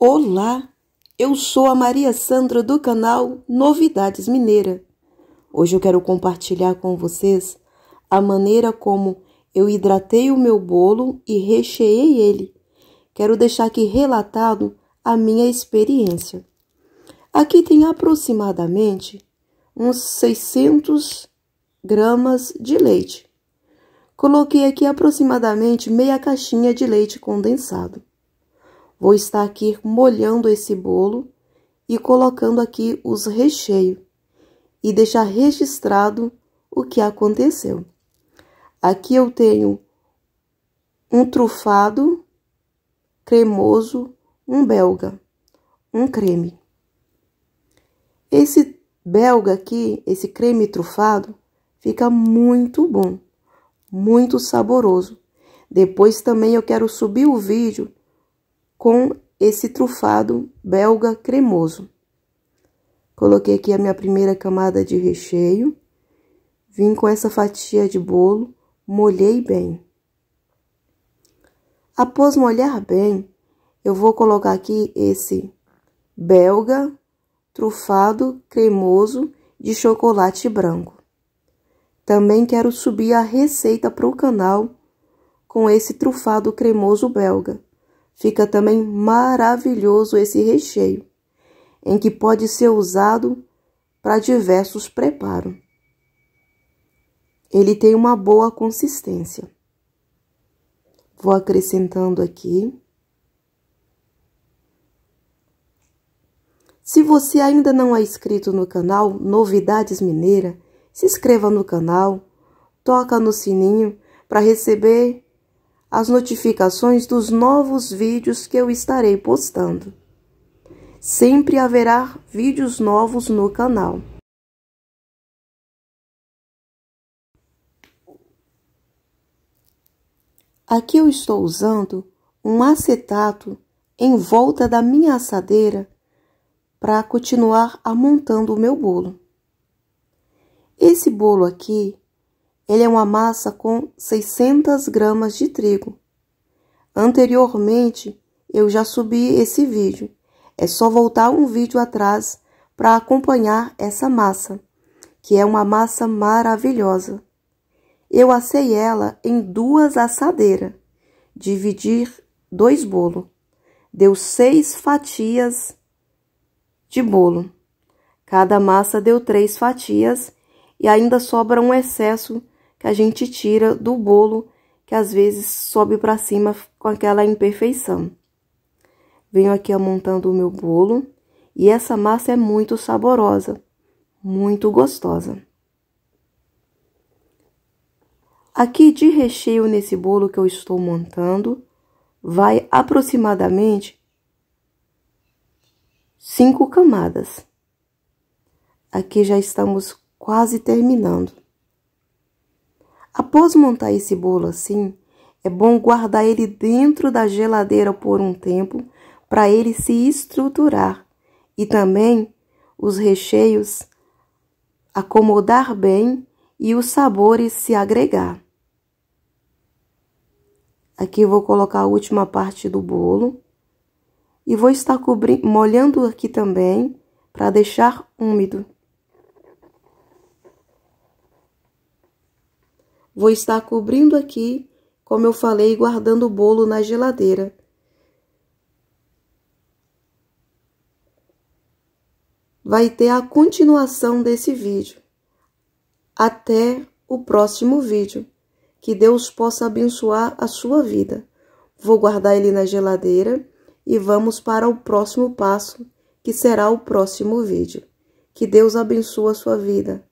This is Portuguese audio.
Olá, eu sou a Maria Sandra do canal Novidades Mineira. Hoje eu quero compartilhar com vocês a maneira como eu hidratei o meu bolo e recheei ele. Quero deixar aqui relatado a minha experiência. Aqui tem aproximadamente uns 600 gramas de leite. Coloquei aqui aproximadamente meia caixinha de leite condensado. Vou estar aqui molhando esse bolo e colocando aqui os recheios e deixar registrado o que aconteceu. Aqui eu tenho um trufado cremoso, um belga, um creme. Esse belga aqui, esse creme trufado, fica muito bom, muito saboroso. Depois também eu quero subir o vídeo com esse trufado belga cremoso. Coloquei aqui a minha primeira camada de recheio. Vim com essa fatia de bolo, molhei bem. Após molhar bem, eu vou colocar aqui esse belga trufado cremoso de chocolate branco. Também quero subir a receita para o canal com esse trufado cremoso belga. Fica também maravilhoso esse recheio, em que pode ser usado para diversos preparos. Ele tem uma boa consistência. Vou acrescentando aqui. Se você ainda não é inscrito no canal Novidades Mineira, se inscreva no canal, toca no sininho para receber as notificações dos novos vídeos que eu estarei postando. Sempre haverá vídeos novos no canal. Aqui eu estou usando um acetato em volta da minha assadeira para continuar amontando o meu bolo. Esse bolo aqui ele é uma massa com 600 gramas de trigo. Anteriormente, eu já subi esse vídeo. É só voltar um vídeo atrás para acompanhar essa massa, que é uma massa maravilhosa. Eu assei ela em duas assadeiras, dividir dois bolos. Deu seis fatias de bolo. Cada massa deu três fatias e ainda sobra um excesso que a gente tira do bolo que às vezes sobe para cima com aquela imperfeição. Venho aqui amontando o meu bolo e essa massa é muito saborosa, muito gostosa. Aqui de recheio nesse bolo que eu estou montando, vai aproximadamente cinco camadas. Aqui já estamos quase terminando. Após montar esse bolo assim, é bom guardar ele dentro da geladeira por um tempo para ele se estruturar e também os recheios acomodar bem e os sabores se agregar. Aqui eu vou colocar a última parte do bolo e vou estar molhando aqui também para deixar úmido. Vou estar cobrindo aqui, como eu falei, guardando o bolo na geladeira. Vai ter a continuação desse vídeo. Até o próximo vídeo. Que Deus possa abençoar a sua vida. Vou guardar ele na geladeira e vamos para o próximo passo, que será o próximo vídeo. Que Deus abençoe a sua vida.